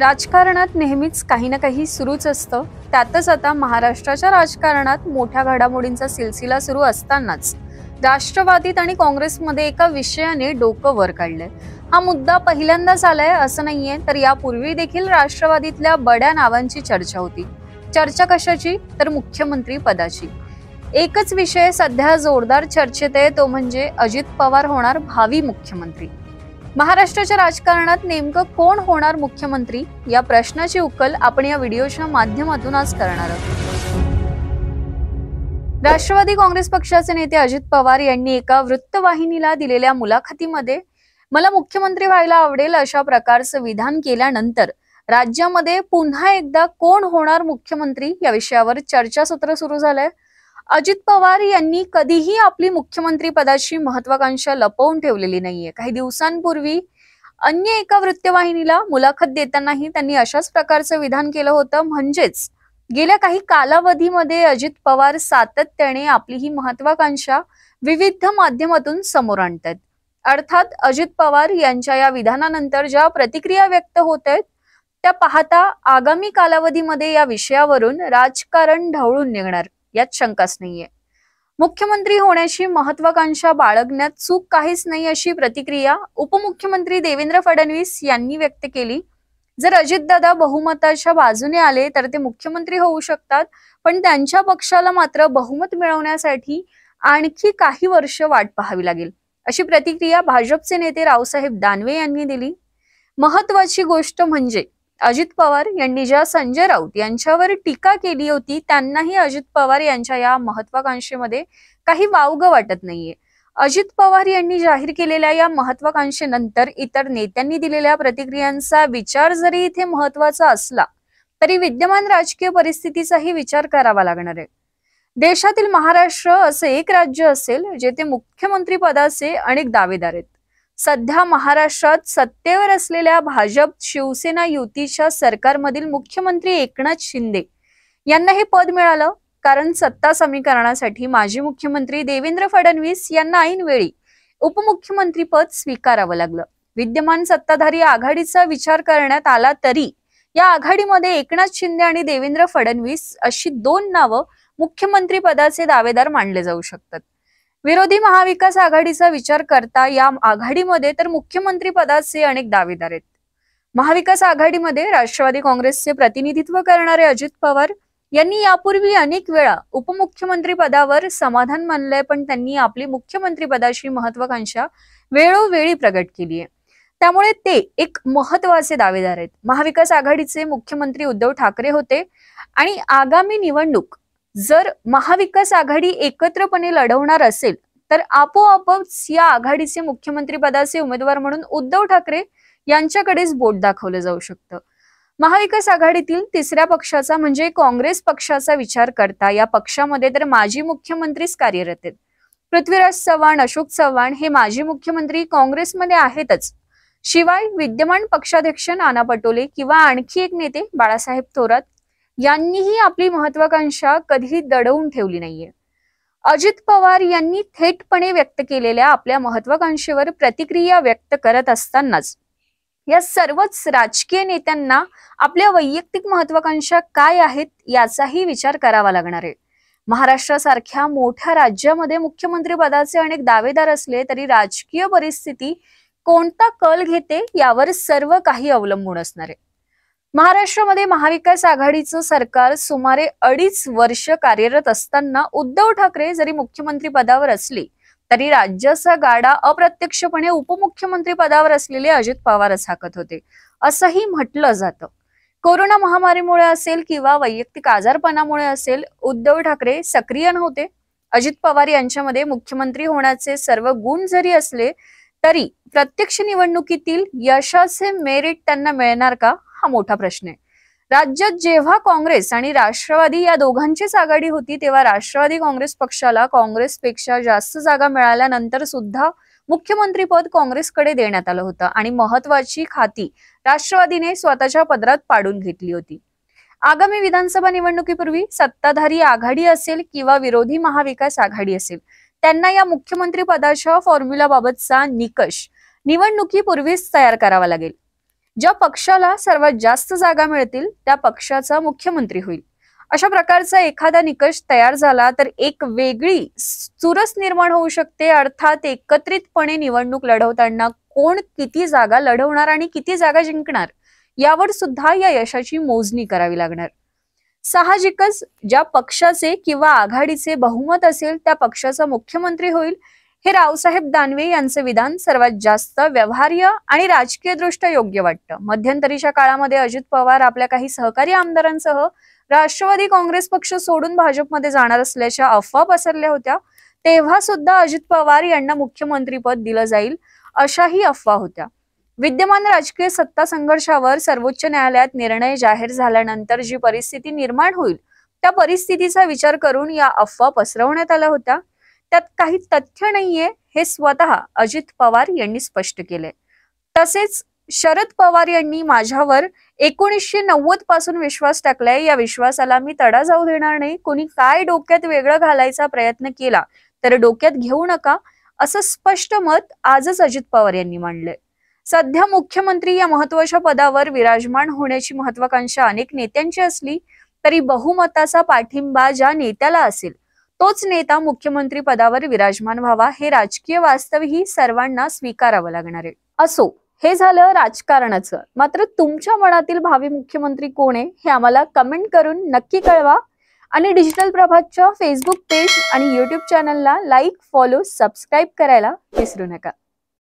राजकारणात नेहमीच काही ना काही सुरूच असतं त्यातच आता महाराष्ट्राच्या राजकारणात मोठ्या घडामोडींचा सिलसिला सुरू असतानाच राष्ट्रवादीत आणि काँग्रेसमध्ये एका विषयाने डोकं वर काढलंय हा मुद्दा पहिल्यांदाच आलाय असं नाहीये तर यापूर्वी देखील राष्ट्रवादीतल्या बड्या नावांची चर्चा होती चर्चा कशाची तर मुख्यमंत्री पदाची एकच विषय सध्या जोरदार चर्चेत आहे तो म्हणजे अजित पवार होणार भावी मुख्यमंत्री महाराष्ट्राच्या राजकारणात नेमकं कोण होणार मुख्यमंत्री या प्रश्नाची उकल आपण या व्हिडिओच्या माध्यमातून आज करणार आहोत राष्ट्रवादी काँग्रेस पक्षाचे नेते अजित पवार यांनी एका वृत्तवाहिनीला दिलेल्या मुलाखतीमध्ये मला मुख्यमंत्री व्हायला आवडेल अशा प्रकारचं विधान केल्यानंतर राज्यामध्ये पुन्हा एकदा कोण होणार मुख्यमंत्री या विषयावर चर्चासत्र सुरू झालंय अजित पवार यांनी कधीही आपली मुख्यमंत्री पदाची महत्वाकांक्षा लपवून ठेवलेली नाहीये काही दिवसांपूर्वी अन्य एका वृत्तवाहिनीला मुलाखत देतानाही त्यांनी अशाच प्रकारचं विधान केलं होतं म्हणजेच गेल्या काही कालावधीमध्ये अजित पवार सातत्याने आपली ही महत्वाकांक्षा विविध माध्यमातून समोर आहेत अर्थात अजित पवार यांच्या या विधानानंतर ज्या प्रतिक्रिया व्यक्त होत आहेत त्या पाहता आगामी कालावधीमध्ये या विषयावरून राजकारण ढवळून निघणार यात शंकाच नाहीये मुख्यमंत्री होण्याची महत्वाकांक्षा बाळगण्यात चूक काहीच नाही अशी प्रतिक्रिया उपमुख्यमंत्री देवेंद्र फडणवीस यांनी व्यक्त केली जर अजितदादा बहुमताच्या बाजूने आले तर ते मुख्यमंत्री होऊ शकतात पण त्यांच्या पक्षाला मात्र बहुमत मिळवण्यासाठी आणखी काही वर्ष वाट पाहावी लागेल अशी प्रतिक्रिया भाजपचे नेते रावसाहेब दानवे यांनी दिली महत्वाची गोष्ट म्हणजे अजित पवार यांनी ज्या संजय राऊत यांच्यावर टीका केली होती त्यांनाही अजित पवार यांच्या या महत्वाकांक्षेमध्ये काही वावग वाटत नाहीये अजित पवार यांनी जाहीर केलेल्या या महत्वाकांक्षेनंतर इतर नेत्यांनी दिलेल्या प्रतिक्रियांचा विचार जरी इथे महत्वाचा असला तरी विद्यमान राजकीय परिस्थितीचाही विचार करावा लागणार आहे देशातील महाराष्ट्र असे एक राज्य असेल जेथे मुख्यमंत्री पदाचे अनेक दावेदार आहेत सध्या महाराष्ट्रात सत्तेवर असलेल्या भाजप शिवसेना युतीच्या सरकारमधील मुख्यमंत्री एकनाथ शिंदे यांना हे पद मिळालं कारण सत्ता समीकरणासाठी माजी मुख्यमंत्री देवेंद्र फडणवीस यांना ऐनवेळी उपमुख्यमंत्री पद स्वीकारावं लागलं विद्यमान सत्ताधारी आघाडीचा विचार करण्यात आला तरी या आघाडीमध्ये एकनाथ शिंदे आणि देवेंद्र फडणवीस अशी दोन नावं मुख्यमंत्री पदाचे दावेदार मानले जाऊ शकतात विरोधी महाविकास आघाडीचा विचार करता या आघाडीमध्ये तर मुख्यमंत्री पदाचे अनेक दावेदार आहेत महाविकास आघाडीमध्ये राष्ट्रवादी काँग्रेसचे प्रतिनिधित्व करणारे अजित पवार यांनी यापूर्वी अनेक वेळा उपमुख्यमंत्री पदावर समाधान मानलंय पण त्यांनी आपली मुख्यमंत्री पदाची महत्वाकांक्षा वेळोवेळी प्रगट केली आहे त्यामुळे ते एक महत्वाचे दावेदार आहेत महाविकास आघाडीचे मुख्यमंत्री उद्धव ठाकरे होते आणि आगामी निवडणूक जर महाविकास आघाडी एकत्रपणे लढवणार असेल तर आपोआपच या आघाडीचे मुख्यमंत्री पदाचे उमेदवार म्हणून उद्धव ठाकरे यांच्याकडेच बोट दाखवलं जाऊ शकतं महाविकास आघाडीतील तिसऱ्या पक्षाचा म्हणजे काँग्रेस पक्षाचा विचार करता या पक्षामध्ये तर माजी मुख्यमंत्रीच कार्यरत आहेत पृथ्वीराज चव्हाण अशोक चव्हाण हे माजी मुख्यमंत्री काँग्रेसमध्ये आहेतच शिवाय विद्यमान पक्षाध्यक्ष नाना पटोले किंवा आणखी एक नेते बाळासाहेब थोरात यांनीही आपली महत्वाकांक्षा कधी दडवून ठेवली नाहीये अजित पवार यांनी थेटपणे व्यक्त केलेल्या आपल्या महत्वाकांक्षेवर प्रतिक्रिया व्यक्त करत असतानाच या सर्वच राजकीय नेत्यांना आपल्या वैयक्तिक महत्वाकांक्षा काय आहेत याचाही विचार करावा लागणार आहे महाराष्ट्रासारख्या मोठ्या राज्यामध्ये मुख्यमंत्री पदाचे अनेक दावेदार असले तरी राजकीय परिस्थिती कोणता कल घेते यावर सर्व काही अवलंबून असणार आहे महाराष्ट्रामध्ये महाविकास आघाडीचं सरकार सुमारे अडीच वर्ष कार्यरत असताना उद्धव ठाकरे जरी मुख्यमंत्री पदावर असले तरी राज्याचा गाडा अप्रत्यक्षपणे उपमुख्यमंत्री पदावर असलेले अजित पवारच हाकत होते असंही म्हटलं जातं कोरोना महामारीमुळे असेल किंवा वैयक्तिक आजारपणामुळे असेल उद्धव ठाकरे सक्रिय नव्हते अजित पवार यांच्यामध्ये मुख्यमंत्री होण्याचे सर्व गुण जरी असले तरी प्रत्यक्ष निवडणुकीतील यशाचे मेरिट त्यांना मिळणार का हा मोठा प्रश्न आहे राज्यात जेव्हा काँग्रेस आणि राष्ट्रवादी या दोघांचीच आघाडी होती तेव्हा राष्ट्रवादी काँग्रेस पक्षाला काँग्रेसपेक्षा जास्त जागा मिळाल्यानंतर सुद्धा मुख्यमंत्री पद काँग्रेसकडे देण्यात आलं होतं आणि महत्वाची खाती राष्ट्रवादीने स्वतःच्या पदरात पाडून घेतली होती आगामी विधानसभा निवडणुकीपूर्वी सत्ताधारी आघाडी असेल किंवा विरोधी महाविकास आघाडी असेल त्यांना या मुख्यमंत्री पदाच्या फॉर्म्युलाबाबतचा निकष निवडणुकीपूर्वीच तयार करावा लागेल ज्या पक्षाला सर्वात जास्त जागा मिळतील त्या पक्षाचा मुख्यमंत्री होईल अशा प्रकारचा एखादा निकष तयार झाला तर एक वेगळी चुरस निर्माण होऊ शकते अर्थात एकत्रितपणे निवडणूक लढवताना कोण किती जागा लढवणार आणि किती जागा जिंकणार यावर सुद्धा या यशाची मोजणी करावी लागणार साहजिकच ज्या पक्षाचे किंवा आघाडीचे बहुमत असेल त्या पक्षाचा मुख्यमंत्री होईल हे रावसाहेब दानवे यांचे विधान सर्वात जास्त व्यवहार्य आणि राजकीय दृष्ट्या योग्य वाटतं मध्यंतरीच्या काळामध्ये अजित पवार आपल्या काही सहकारी आमदारांसह राष्ट्रवादी काँग्रेस पक्ष सोडून भाजपमध्ये जाणार असल्याच्या अफवा पसरल्या होत्या तेव्हा सुद्धा अजित पवार यांना मुख्यमंत्रीपद दिलं जाईल अशाही अफवा होत्या विद्यमान राजकीय सत्ता संघर्षावर सर्वोच्च न्यायालयात निर्णय जाहीर झाल्यानंतर जी परिस्थिती निर्माण होईल त्या परिस्थितीचा विचार करून या अफवा पसरवण्यात आल्या होत्या त्यात काही तथ्य नाहीये हे स्वतः अजित पवार यांनी स्पष्ट केले तसेच शरद पवार यांनी माझ्यावर एकोणीसशे नव्वद पासून विश्वास टाकलाय या विश्वासाला मी तडा जाऊ देणार नाही कोणी काय डोक्यात वेगळं घालायचा प्रयत्न केला तर डोक्यात घेऊ नका असं स्पष्ट मत आजच अजित पवार यांनी मांडले सध्या मुख्यमंत्री या महत्वाच्या पदावर विराजमान होण्याची महत्वाकांक्षा अनेक नेत्यांची असली तरी बहुमताचा पाठिंबा ज्या नेत्याला असेल तोच नेता मुख्यमंत्री पदावर विराजमान व्हावा हे राजकीय ही सर्वांना स्वीकारावं लागणार आहे असो हे झालं राजकारणाचं मात्र तुमच्या मनातील भावी मुख्यमंत्री कोण आहे हे आम्हाला कमेंट करून नक्की कळवा आणि डिजिटल प्रभातच्या फेसबुक पेज आणि युट्यूब चॅनलला लाईक फॉलो सबस्क्राईब करायला विसरू नका